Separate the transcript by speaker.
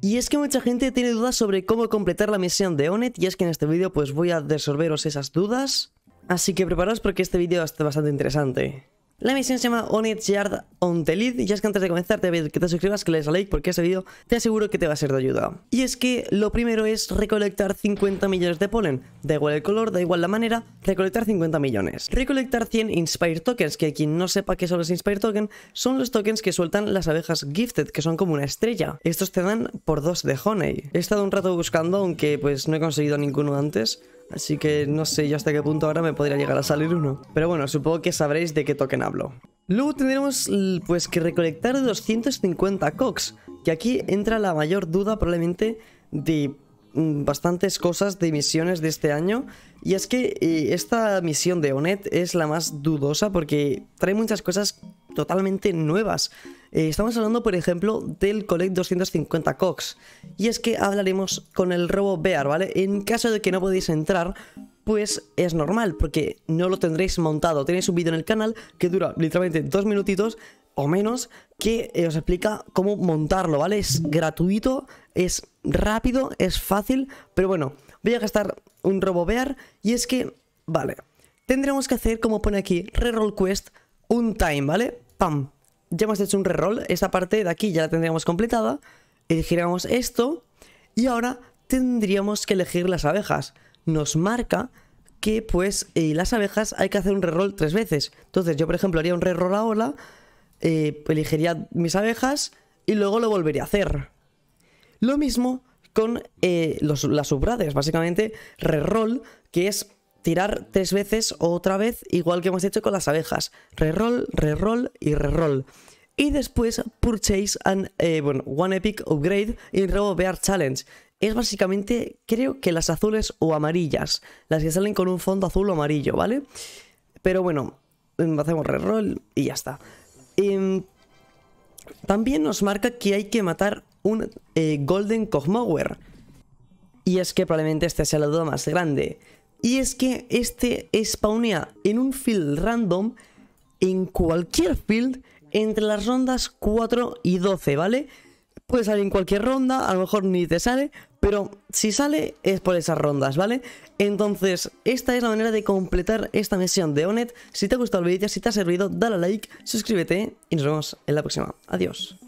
Speaker 1: Y es que mucha gente tiene dudas sobre cómo completar la misión de Onet y es que en este vídeo pues voy a resolveros esas dudas. Así que preparaos porque este vídeo está bastante interesante. La misión se llama On Yard on the Lead. Y ya es que antes de comenzar te voy a pedir que te suscribas, que le des a like, porque ese vídeo te aseguro que te va a ser de ayuda. Y es que lo primero es recolectar 50 millones de polen. Da igual el color, da igual la manera, recolectar 50 millones. Recolectar 100 Inspire Tokens, que quien no sepa qué son los Inspire Tokens, son los tokens que sueltan las abejas Gifted, que son como una estrella. Estos te dan por dos de Honey. He estado un rato buscando, aunque pues no he conseguido ninguno antes. Así que no sé yo hasta qué punto ahora me podría llegar a salir uno. Pero bueno, supongo que sabréis de qué token hablo. Luego tendremos pues que recolectar 250 cox, que aquí entra la mayor duda probablemente de mm, bastantes cosas de misiones de este año y es que eh, esta misión de Onet es la más dudosa porque trae muchas cosas totalmente nuevas eh, estamos hablando, por ejemplo, del Collect 250 Cox. Y es que hablaremos con el robo Bear, ¿vale? En caso de que no podéis entrar, pues es normal, porque no lo tendréis montado. Tenéis un vídeo en el canal que dura literalmente dos minutitos o menos que eh, os explica cómo montarlo, ¿vale? Es gratuito, es rápido, es fácil, pero bueno, voy a gastar un robo bear y es que, vale, tendremos que hacer, como pone aquí, Reroll Quest, un time, ¿vale? Pam, ya hemos hecho un reroll, esta parte de aquí ya la tendríamos completada, elegiríamos esto y ahora tendríamos que elegir las abejas. Nos marca que pues eh, las abejas hay que hacer un reroll tres veces. Entonces yo por ejemplo haría un reroll ahora, ola eh, elegiría mis abejas y luego lo volvería a hacer. Lo mismo con eh, las subrades, básicamente reroll, que es tirar tres veces o otra vez, igual que hemos hecho con las abejas. Reroll, reroll y reroll. Y después purchase an, eh, bueno, one epic upgrade y robo bear challenge. Es básicamente, creo que las azules o amarillas, las que salen con un fondo azul o amarillo, ¿vale? Pero bueno, mm, hacemos reroll y ya está. Em, también nos marca que hay que matar un eh, Golden Cogmower. Y es que probablemente este sea la duda más grande. Y es que este spawnea en un field random, en cualquier field, entre las rondas 4 y 12, ¿vale? Puede salir en cualquier ronda, a lo mejor ni te sale, pero si sale es por esas rondas, ¿vale? Entonces, esta es la manera de completar esta misión de Onet. Si te ha gustado el vídeo, si te ha servido, dale a like, suscríbete y nos vemos en la próxima. Adiós.